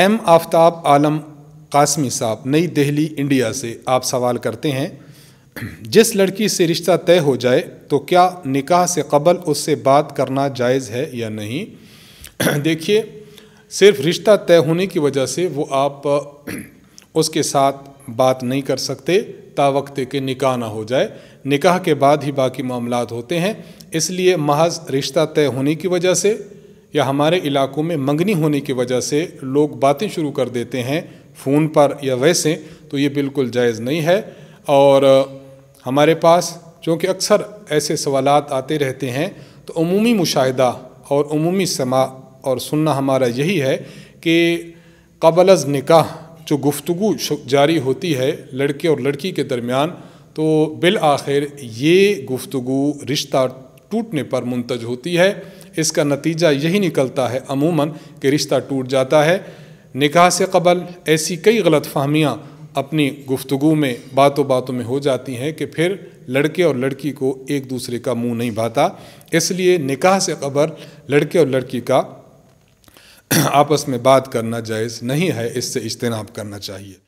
M Aftab आलम कासमी साहब नई Delhi India से आप सवाल करते हैं जिस लड़की से रिश्ता तय हो जाए तो क्या निकाह से कबल उससे बात करना जायज़ है या नहीं देखिए सिर्फ रिश्ता तय होने की वजह से वो आप उसके साथ बात नहीं कर सकते ता वक्त के निकाह ना हो जाए निकाह के बाद ही बाकी मामला होते हैं इसलिए महज रिश्ता तय होने की वजह से या हमारे इलाकों में मंगनी होने की वजह से लोग बातें शुरू कर देते हैं फ़ोन पर या वैसे तो ये बिल्कुल जायज़ नहीं है और हमारे पास चूँकि अक्सर ऐसे सवाल आते रहते हैं तो अमूमी मुशाह और अमूमी समा और सुनना हमारा यही है कि कबलज़ निकाह जो गुफ्तु जारी होती है लड़के और लड़की के दरमियान तो बिल आखिर ये गुफ्तु रिश्ता टूटने पर मुंतज होती है इसका नतीजा यही निकलता है अमूमन कि रिश्ता टूट जाता है निकाह से कबल ऐसी कई गलत फहमियाँ अपनी गुफ्तु में बातों बातों में हो जाती हैं कि फिर लड़के और लड़की को एक दूसरे का मुंह नहीं भाता इसलिए निकाह से कबर लड़के और लड़की का आपस में बात करना जायज़ नहीं है इससे इज्तनाब करना चाहिए